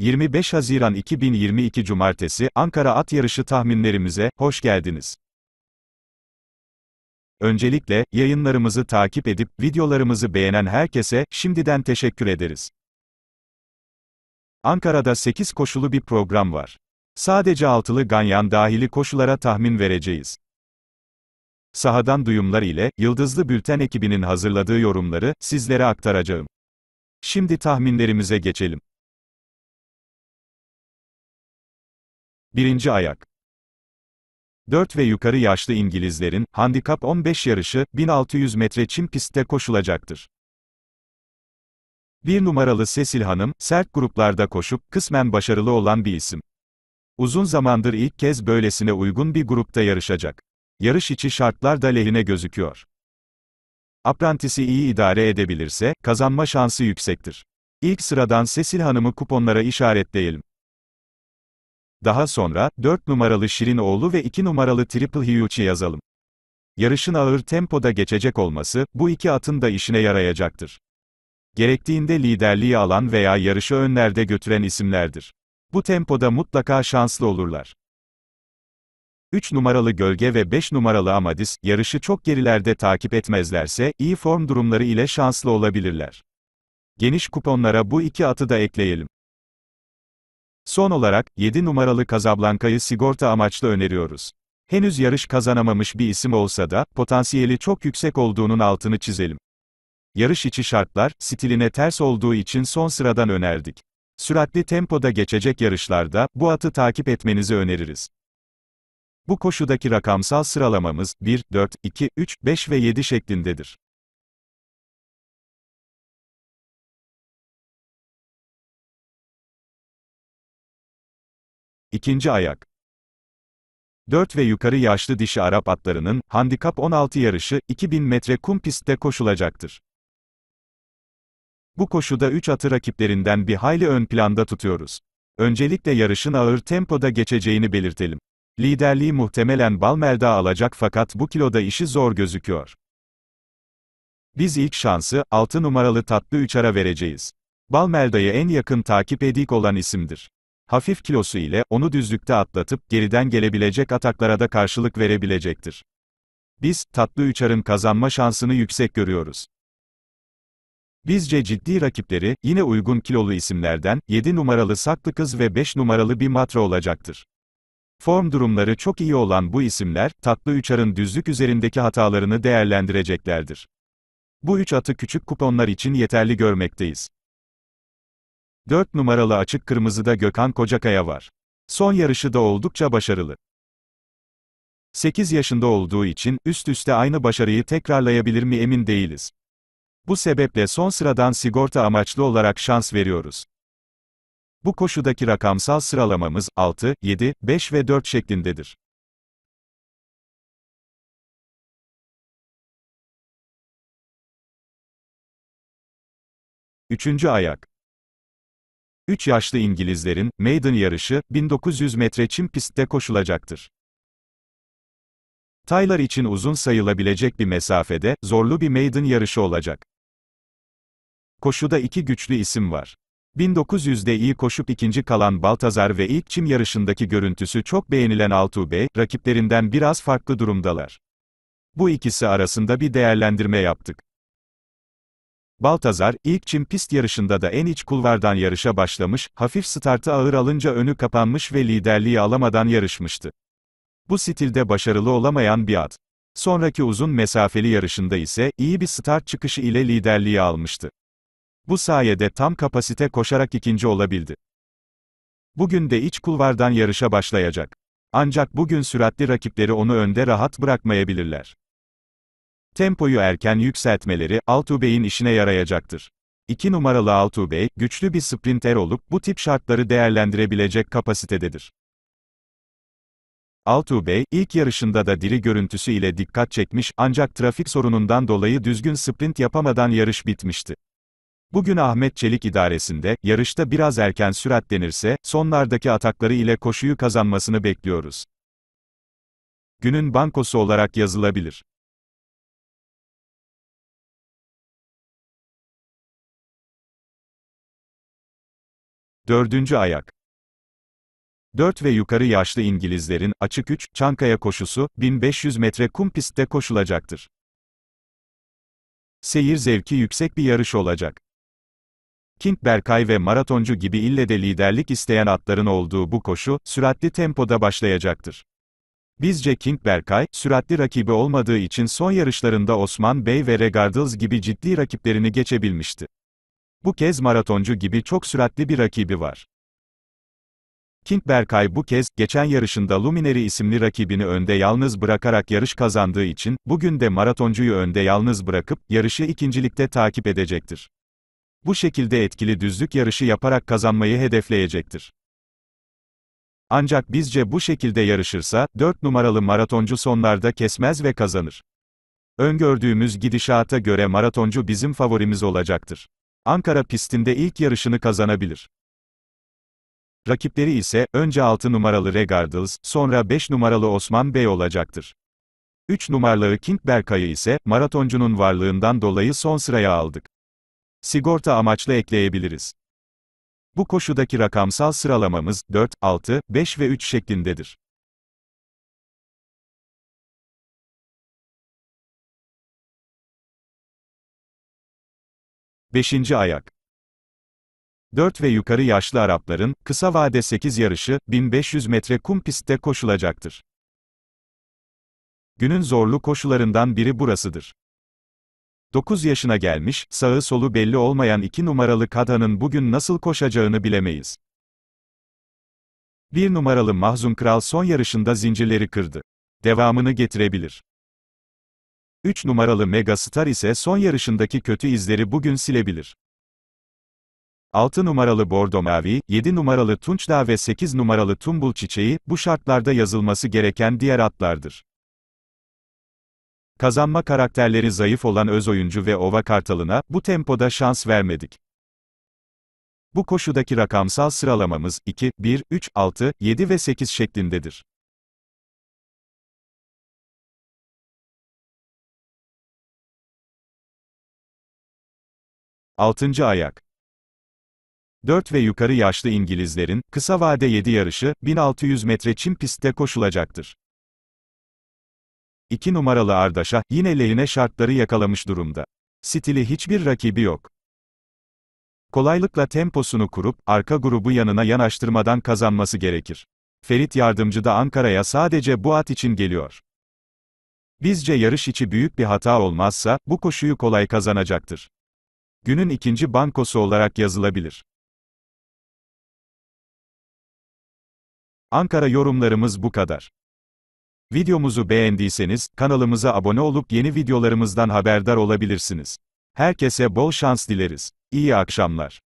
25 Haziran 2022 Cumartesi, Ankara At Yarışı tahminlerimize, hoş geldiniz. Öncelikle, yayınlarımızı takip edip, videolarımızı beğenen herkese, şimdiden teşekkür ederiz. Ankara'da 8 koşulu bir program var. Sadece altılı ganyan dahili koşulara tahmin vereceğiz. Sahadan duyumlar ile, Yıldızlı Bülten ekibinin hazırladığı yorumları, sizlere aktaracağım. Şimdi tahminlerimize geçelim. Birinci ayak. 4 ve yukarı yaşlı İngilizlerin, handikap 15 yarışı, 1600 metre çim pistte koşulacaktır. Bir numaralı Sesil Hanım, sert gruplarda koşup, kısmen başarılı olan bir isim. Uzun zamandır ilk kez böylesine uygun bir grupta yarışacak. Yarış içi şartlar da lehine gözüküyor. Aprantisi iyi idare edebilirse, kazanma şansı yüksektir. İlk sıradan Sesil Hanım'ı kuponlara işaretleyelim. Daha sonra, 4 numaralı oğlu ve 2 numaralı Triple Hiyuchi yazalım. Yarışın ağır tempoda geçecek olması, bu iki atın da işine yarayacaktır. Gerektiğinde liderliği alan veya yarışı önlerde götüren isimlerdir. Bu tempoda mutlaka şanslı olurlar. 3 numaralı gölge ve 5 numaralı Amadis, yarışı çok gerilerde takip etmezlerse, iyi form durumları ile şanslı olabilirler. Geniş kuponlara bu iki atı da ekleyelim. Son olarak, 7 numaralı Casablanca'yı sigorta amaçlı öneriyoruz. Henüz yarış kazanamamış bir isim olsa da, potansiyeli çok yüksek olduğunun altını çizelim. Yarış içi şartlar, stiline ters olduğu için son sıradan önerdik. Süratli tempoda geçecek yarışlarda, bu atı takip etmenizi öneririz. Bu koşudaki rakamsal sıralamamız, 1, 4, 2, 3, 5 ve 7 şeklindedir. İkinci ayak. 4 ve yukarı yaşlı dişi Arap atlarının, handikap 16 yarışı, 2000 metre kum pistte koşulacaktır. Bu koşuda 3 atı rakiplerinden bir hayli ön planda tutuyoruz. Öncelikle yarışın ağır tempoda geçeceğini belirtelim. Liderliği muhtemelen Balmerda alacak fakat bu kiloda işi zor gözüküyor. Biz ilk şansı, 6 numaralı tatlı 3 ara vereceğiz. Balmelda'yı en yakın takip edik olan isimdir hafif kilosu ile onu düzlükte atlatıp geriden gelebilecek ataklara da karşılık verebilecektir. Biz, tatlı üçarın kazanma şansını yüksek görüyoruz. Bizce ciddi rakipleri, yine uygun kilolu isimlerden, 7 numaralı saklı kız ve 5 numaralı bir matra olacaktır. Form durumları çok iyi olan bu isimler, tatlı üçarın düzlük üzerindeki hatalarını değerlendireceklerdir. Bu üç atı küçük kuponlar için yeterli görmekteyiz. 4 numaralı açık kırmızıda Gökhan Kocakaya var. Son yarışı da oldukça başarılı. 8 yaşında olduğu için, üst üste aynı başarıyı tekrarlayabilir mi emin değiliz. Bu sebeple son sıradan sigorta amaçlı olarak şans veriyoruz. Bu koşudaki rakamsal sıralamamız 6, 7, 5 ve 4 şeklindedir. Üçüncü ayak. 3 yaşlı İngilizlerin, Maiden yarışı, 1900 metre çim pistte koşulacaktır. Taylar için uzun sayılabilecek bir mesafede, zorlu bir Maiden yarışı olacak. Koşuda iki güçlü isim var. 1900'de iyi koşup ikinci kalan Baltazar ve ilk çim yarışındaki görüntüsü çok beğenilen Altuğ Bey, rakiplerinden biraz farklı durumdalar. Bu ikisi arasında bir değerlendirme yaptık. Baltazar, ilk çim pist yarışında da en iç kulvardan yarışa başlamış, hafif startı ağır alınca önü kapanmış ve liderliği alamadan yarışmıştı. Bu stilde başarılı olamayan bir at. Sonraki uzun mesafeli yarışında ise, iyi bir start çıkışı ile liderliği almıştı. Bu sayede tam kapasite koşarak ikinci olabildi. Bugün de iç kulvardan yarışa başlayacak. Ancak bugün süratli rakipleri onu önde rahat bırakmayabilirler. Tempoyu erken yükseltmeleri, Altube'in işine yarayacaktır. 2 numaralı Altube, güçlü bir sprinter olup, bu tip şartları değerlendirebilecek kapasitededir. Altube, ilk yarışında da diri görüntüsü ile dikkat çekmiş, ancak trafik sorunundan dolayı düzgün sprint yapamadan yarış bitmişti. Bugün Ahmet Çelik idaresinde, yarışta biraz erken süratlenirse, sonlardaki atakları ile koşuyu kazanmasını bekliyoruz. Günün bankosu olarak yazılabilir. Dördüncü ayak. 4 ve yukarı yaşlı İngilizlerin, açık 3, Çankaya koşusu, 1500 metre kum pistte koşulacaktır. Seyir zevki yüksek bir yarış olacak. King Berkay ve maratoncu gibi ille de liderlik isteyen atların olduğu bu koşu, süratli tempoda başlayacaktır. Bizce King Berkay, süratli rakibi olmadığı için son yarışlarında Osman Bey ve Regardals gibi ciddi rakiplerini geçebilmişti. Bu kez maratoncu gibi çok süratli bir rakibi var. King Berkay bu kez, geçen yarışında Luminary isimli rakibini önde yalnız bırakarak yarış kazandığı için, bugün de maratoncuyu önde yalnız bırakıp, yarışı ikincilikte takip edecektir. Bu şekilde etkili düzlük yarışı yaparak kazanmayı hedefleyecektir. Ancak bizce bu şekilde yarışırsa, 4 numaralı maratoncu sonlarda kesmez ve kazanır. Öngördüğümüz gidişata göre maratoncu bizim favorimiz olacaktır. Ankara pistinde ilk yarışını kazanabilir. Rakipleri ise, önce 6 numaralı Regardles, sonra 5 numaralı Osman Bey olacaktır. 3 numaralı King Berkay'ı ise, maratoncunun varlığından dolayı son sıraya aldık. Sigorta amaçlı ekleyebiliriz. Bu koşudaki rakamsal sıralamamız, 4, 6, 5 ve 3 şeklindedir. 5. ayak 4 ve yukarı yaşlı Arapların, kısa vade 8 yarışı, 1500 metre kum pistte koşulacaktır. Günün zorlu koşularından biri burasıdır. 9 yaşına gelmiş, sağı solu belli olmayan 2 numaralı Kadhan'ın bugün nasıl koşacağını bilemeyiz. 1 numaralı Mahzun Kral son yarışında zincirleri kırdı. Devamını getirebilir. 3 numaralı megastar ise son yarışındaki kötü izleri bugün silebilir. 6 numaralı bordo mavi, 7 numaralı tunçdağ ve 8 numaralı tumbul çiçeği, bu şartlarda yazılması gereken diğer atlardır. Kazanma karakterleri zayıf olan öz oyuncu ve ova kartalına, bu tempoda şans vermedik. Bu koşudaki rakamsal sıralamamız, 2, 1, 3, 6, 7 ve 8 şeklindedir. Altıncı ayak 4 ve yukarı yaşlı İngilizlerin, kısa vade 7 yarışı, 1600 metre çim pistte koşulacaktır. 2 numaralı Ardaşa, yine lehine şartları yakalamış durumda. Stili hiçbir rakibi yok. Kolaylıkla temposunu kurup, arka grubu yanına yanaştırmadan kazanması gerekir. Ferit Yardımcı da Ankara'ya sadece bu at için geliyor. Bizce yarış içi büyük bir hata olmazsa, bu koşuyu kolay kazanacaktır. Günün ikinci bankosu olarak yazılabilir. Ankara yorumlarımız bu kadar. Videomuzu beğendiyseniz, kanalımıza abone olup yeni videolarımızdan haberdar olabilirsiniz. Herkese bol şans dileriz. İyi akşamlar.